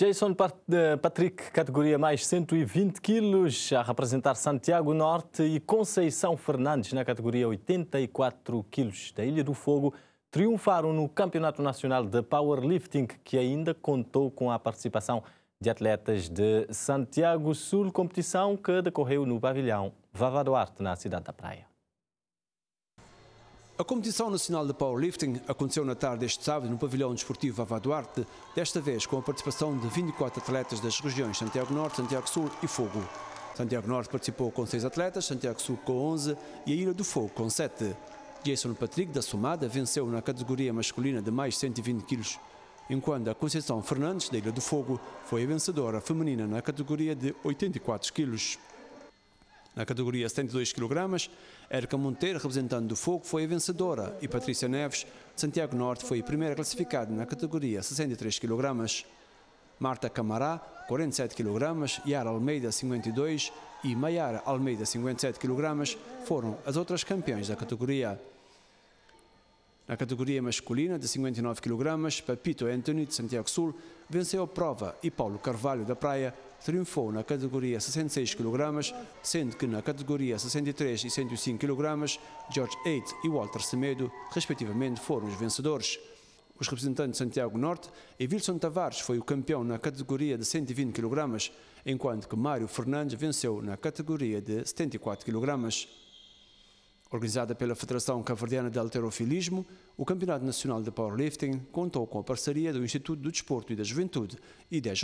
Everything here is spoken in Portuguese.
Jason eh, Patrick, categoria mais 120 quilos, a representar Santiago Norte e Conceição Fernandes na categoria 84 quilos da Ilha do Fogo, triunfaram no Campeonato Nacional de Powerlifting, que ainda contou com a participação de atletas de Santiago Sul, competição que decorreu no pavilhão Vava Duarte, na cidade da Praia. A competição nacional de powerlifting aconteceu na tarde deste sábado no pavilhão desportivo Ava Duarte, desta vez com a participação de 24 atletas das regiões Santiago Norte, Santiago Sul e Fogo. Santiago Norte participou com 6 atletas, Santiago Sul com 11 e a Ilha do Fogo com 7. Jason Patrick, da Somada, venceu na categoria masculina de mais 120 kg, enquanto a Conceição Fernandes, da Ilha do Fogo, foi a vencedora feminina na categoria de 84 kg. Na categoria 72 kg, Erika Monteiro, representando do Fogo, foi a vencedora e Patrícia Neves, de Santiago Norte, foi a primeira classificada na categoria 63 kg. Marta Camará, 47 kg, Yara Almeida, 52 e Maiara Almeida, 57 kg, foram as outras campeões da categoria. Na categoria masculina, de 59 kg, Papito Anthony, de Santiago Sul, venceu a prova e Paulo Carvalho da Praia triunfou na categoria 66 kg, sendo que na categoria 63 e 105 kg, George Eight e Walter Semedo, respectivamente, foram os vencedores. Os representantes de Santiago Norte e Wilson Tavares foi o campeão na categoria de 120 kg, enquanto que Mário Fernandes venceu na categoria de 74 kg. Organizada pela Federação Cavardiana de Alterofilismo, o Campeonato Nacional de Powerlifting contou com a parceria do Instituto do Desporto e da Juventude, IDJ.